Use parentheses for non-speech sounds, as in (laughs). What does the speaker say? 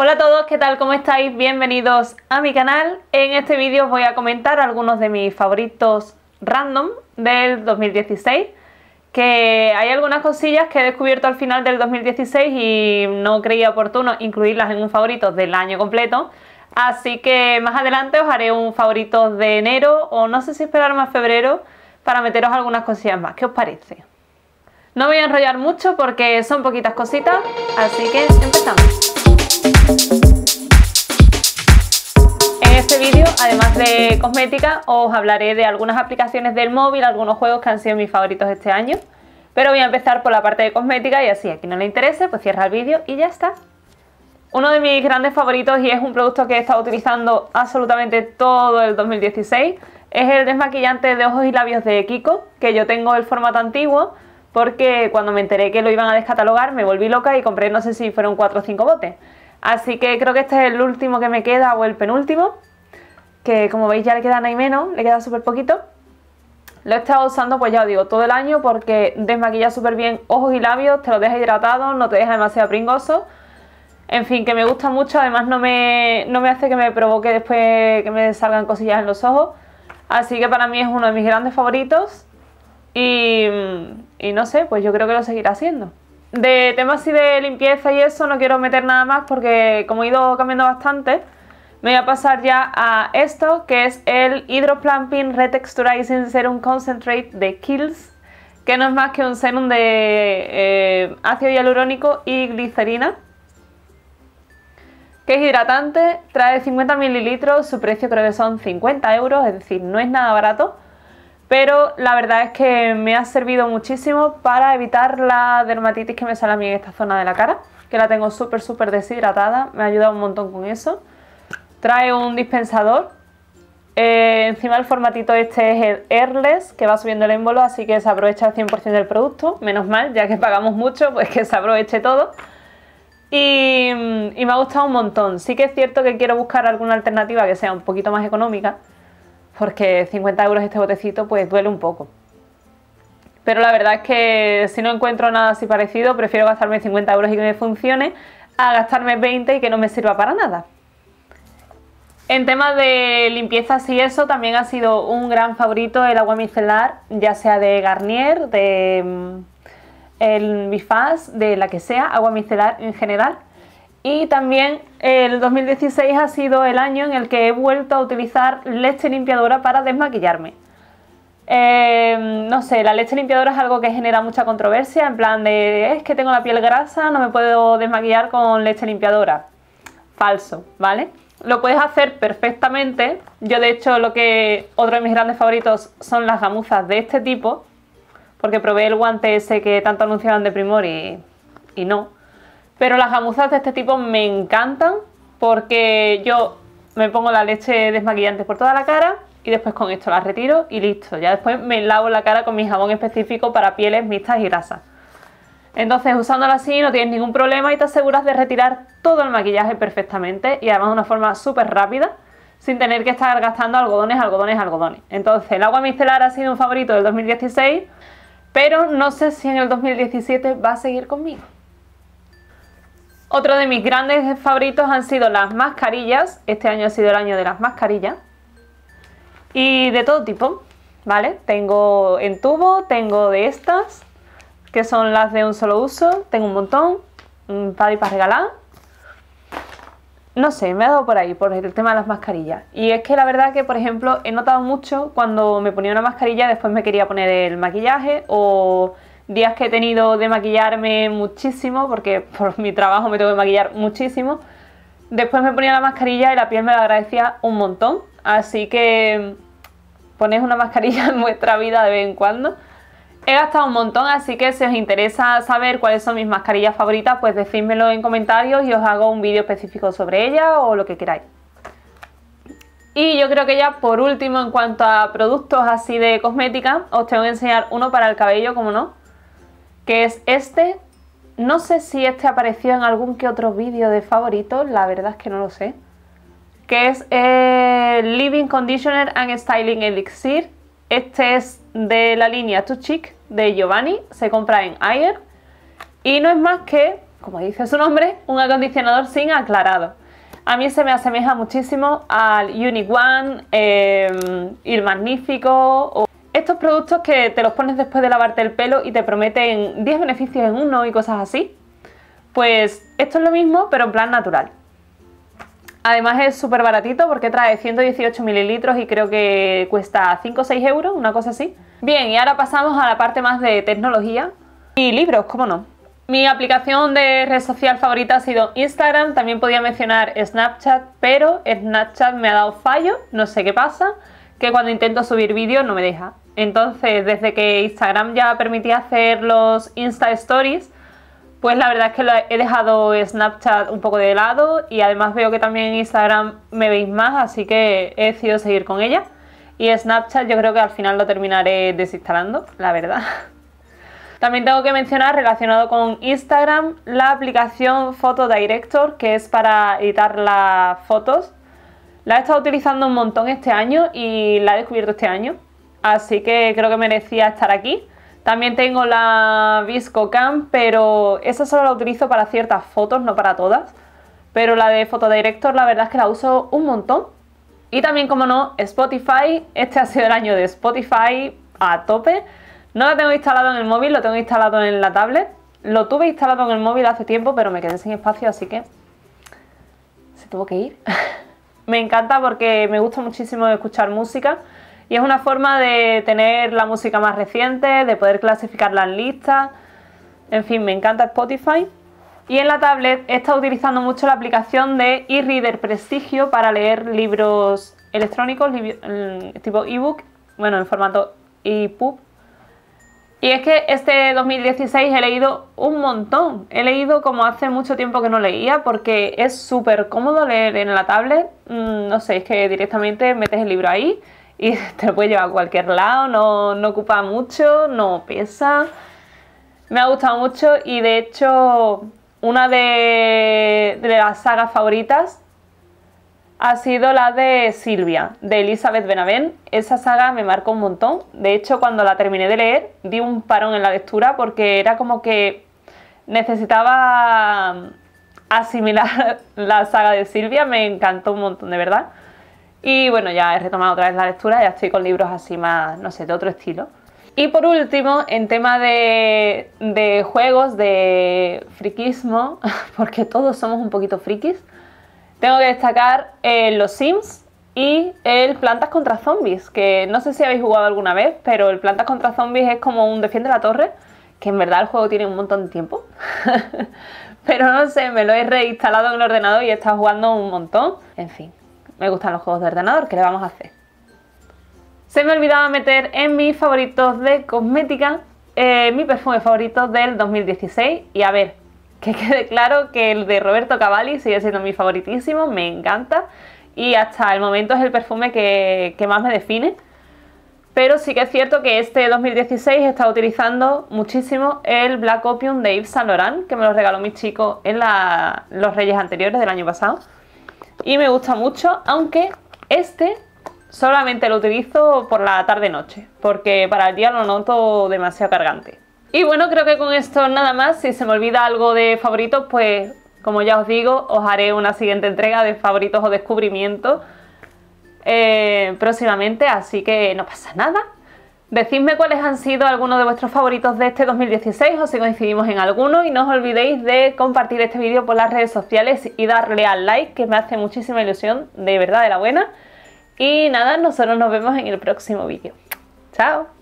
Hola a todos, ¿qué tal? ¿Cómo estáis? Bienvenidos a mi canal. En este vídeo os voy a comentar algunos de mis favoritos random del 2016 que hay algunas cosillas que he descubierto al final del 2016 y no creía oportuno incluirlas en un favorito del año completo así que más adelante os haré un favorito de enero o no sé si esperar más febrero para meteros algunas cosillas más, ¿qué os parece? No voy a enrollar mucho porque son poquitas cositas, así que empezamos. este vídeo, además de cosmética, os hablaré de algunas aplicaciones del móvil, algunos juegos que han sido mis favoritos este año. Pero voy a empezar por la parte de cosmética y así a quien no le interese, pues cierra el vídeo y ya está. Uno de mis grandes favoritos y es un producto que he estado utilizando absolutamente todo el 2016 es el desmaquillante de ojos y labios de Kiko, que yo tengo el formato antiguo porque cuando me enteré que lo iban a descatalogar me volví loca y compré no sé si fueron 4 o 5 botes. Así que creo que este es el último que me queda o el penúltimo que como veis ya le quedan ahí menos, le queda súper poquito. Lo he estado usando, pues ya os digo, todo el año porque desmaquilla súper bien ojos y labios, te lo deja hidratado, no te deja demasiado pringoso. En fin, que me gusta mucho, además no me, no me hace que me provoque después que me salgan cosillas en los ojos. Así que para mí es uno de mis grandes favoritos y, y no sé, pues yo creo que lo seguirá haciendo. De temas así de limpieza y eso no quiero meter nada más porque como he ido cambiando bastante me voy a pasar ya a esto que es el Plumping Retexturizing Serum Concentrate de Kills que no es más que un serum de eh, ácido hialurónico y glicerina que es hidratante, trae 50 mililitros, su precio creo que son 50 euros, es decir, no es nada barato pero la verdad es que me ha servido muchísimo para evitar la dermatitis que me sale a mí en esta zona de la cara que la tengo súper súper deshidratada, me ha ayudado un montón con eso Trae un dispensador. Eh, encima el formatito este es el airless, que va subiendo el émbolo, así que se aprovecha al 100% del producto. Menos mal, ya que pagamos mucho, pues que se aproveche todo. Y, y, me ha gustado un montón. Sí que es cierto que quiero buscar alguna alternativa que sea un poquito más económica, porque 50 euros este botecito pues duele un poco. Pero la verdad es que si no encuentro nada así parecido, prefiero gastarme 50 euros y que me funcione a gastarme 20 y que no me sirva para nada. En temas de limpiezas y eso, también ha sido un gran favorito el agua micelar, ya sea de Garnier, de mm, el Bifaz, de la que sea, agua micelar en general. Y también el 2016 ha sido el año en el que he vuelto a utilizar leche limpiadora para desmaquillarme. Em, no sé, la leche limpiadora es algo que genera mucha controversia, en plan de es que tengo la piel grasa, no me puedo desmaquillar con leche limpiadora. Falso, ¿vale? Lo puedes hacer perfectamente. Yo de hecho lo que otro de mis grandes favoritos son las gamuzas de este tipo, porque probé el guante ese que tanto anunciaban de Primor y, no. Pero las gamuzas de este tipo me encantan porque yo me pongo la leche desmaquillante por toda la cara y después con esto la retiro y listo. Ya después me lavo la cara con mi jabón específico para pieles mixtas y grasas. Entonces usándolo así no tienes ningún problema y te aseguras de retirar todo el maquillaje perfectamente y además de una forma súper rápida sin tener que estar gastando algodones, algodones, algodones. Entonces el agua micelar ha sido un favorito del 2016 pero no sé si en el 2017 va a seguir conmigo. Otro de mis grandes favoritos han sido las mascarillas. Este año ha sido el año de las mascarillas. Y de todo tipo, ¿vale? Tengo en tubo, tengo de estas, que son las de un solo uso. Tengo un montón para y para regalar. No sé, me ha dado por ahí, por el tema de las mascarillas. Y es que la verdad que, por ejemplo, he notado mucho cuando me ponía una mascarilla, después me quería poner el maquillaje o días que he tenido de maquillarme muchísimo, porque por mi trabajo me tengo que maquillar muchísimo. Después me ponía la mascarilla y la piel me lo agradecía un montón. Así que mm, ponéis una mascarilla (laughs) en vuestra vida de vez en cuando He gastado un montón, así que si os interesa saber cuáles son mis mascarillas favoritas, pues decídmelo en comentarios y os hago un vídeo específico sobre ellas o lo que queráis. Y yo creo que ya por último, en cuanto a productos así de cosmética, os tengo que enseñar uno para el cabello, como no, que es este. No sé si este apareció en algún que otro vídeo de favoritos, la verdad es que no lo sé. Que es el eh, Living Conditioner and Styling Elixir. Este es de la línea Too Chic de Giovanni, se compra en Ayer y no es más que, como dice su nombre, un acondicionador sin aclarado. A mí se me asemeja muchísimo al Unique One, eh, Magnífico o estos productos que te los pones después de lavarte el pelo y te prometen 10 beneficios en uno y cosas así. Pues esto es lo mismo, pero en plan natural. Además es súper baratito porque trae 118 mililitros y creo que cuesta 5 o 6 euros, una cosa así. Bien, y ahora pasamos a la parte más de tecnología y libros, cómo no. Mi aplicación de red social favorita ha sido Instagram, también podía mencionar Snapchat, pero Snapchat me ha dado fallo, no sé qué pasa, que cuando intento subir vídeos no me deja. Entonces, desde que Instagram ya permitía hacer los Insta Stories, pues la verdad es que he dejado Snapchat un poco de lado y además veo que también en Instagram me veis más, así que he decidido seguir con ella. Y Snapchat yo creo que al final lo terminaré desinstalando, la verdad. (laughs) También tengo que mencionar relacionado con Instagram la aplicación Photo Director que es para editar las fotos. La he estado utilizando un montón este año y la he descubierto este año, así que creo que merecía estar aquí. También tengo la Viscocam, pero esa solo la utilizo para ciertas fotos, no para todas. Pero la de Photo Director la verdad es que la uso un montón y también, como no, Spotify. Este ha sido el año de Spotify a tope. No lo tengo instalado en el móvil, lo tengo instalado en la tablet. Lo tuve instalado en el móvil hace tiempo, pero me quedé sin espacio, así que se tuvo que ir. (laughs) me encanta porque me gusta muchísimo escuchar música y es una forma de tener la música más reciente, de poder clasificar en listas. En fin, me encanta Spotify. Y en la tablet he estado utilizando mucho la aplicación de eReader Prestigio para leer libros electrónicos, mm, tipo ebook, bueno, en formato EPUB. Y es que este 2016 he leído un montón. He leído como hace mucho tiempo que no leía porque es súper cómodo leer en la tablet. Mm, no sé, es que directamente metes el libro ahí y (laughs) te lo puedes llevar a cualquier lado, no, no ocupa mucho, no pesa. Me ha gustado mucho y de hecho una de, las sagas favoritas ha sido la de Silvia, de Elizabeth Benavent. Esa saga me marcó un montón. De hecho, cuando la terminé de leer, di un parón en la lectura porque era como que necesitaba mm, asimilar (laughs) la saga de Silvia. Me encantó un montón, de verdad. Y bueno, ya he retomado otra vez la lectura, ya estoy con libros así más, no sé, de otro estilo. Y por último, en tema de, juegos, de frikismo, (laughs) porque todos somos un poquito frikis, tengo que destacar eh, los Sims y el Plantas contra Zombies, que no sé si habéis jugado alguna vez, pero el Plantas contra Zombies es como un Defiende la Torre, que en verdad el juego tiene un montón de tiempo. (laughs) pero no sé, me lo he reinstalado en el ordenador y he estado jugando un montón. En fin, me gustan los juegos de ordenador, ¿qué le vamos a hacer? Se me olvidaba meter en mis favoritos de cosmética eh, mi perfume favorito del 2016 y a ver, que quede claro que el de Roberto Cavalli sigue siendo mi favoritísimo, me encanta y hasta el momento es el perfume que, más me define. Pero sí que es cierto que este 2016 he estado utilizando muchísimo el Black Opium de Yves Saint Laurent, que me lo regaló mi chico en los Reyes anteriores del año pasado. Y me gusta mucho, aunque este Solamente lo utilizo por la tarde-noche, porque para el día lo noto demasiado cargante. Y bueno, creo que con esto nada más. Si se me olvida algo de favoritos, pues como ya os digo, os haré una siguiente entrega de favoritos o descubrimientos eh, próximamente, así que no pasa nada. Decidme cuáles han sido algunos de vuestros favoritos de este 2016 o si coincidimos en alguno y no os olvidéis de compartir este vídeo por las redes sociales y darle al like que me hace muchísima ilusión, de verdad de la buena. Y nada, nosotros nos vemos en el próximo vídeo. Chao.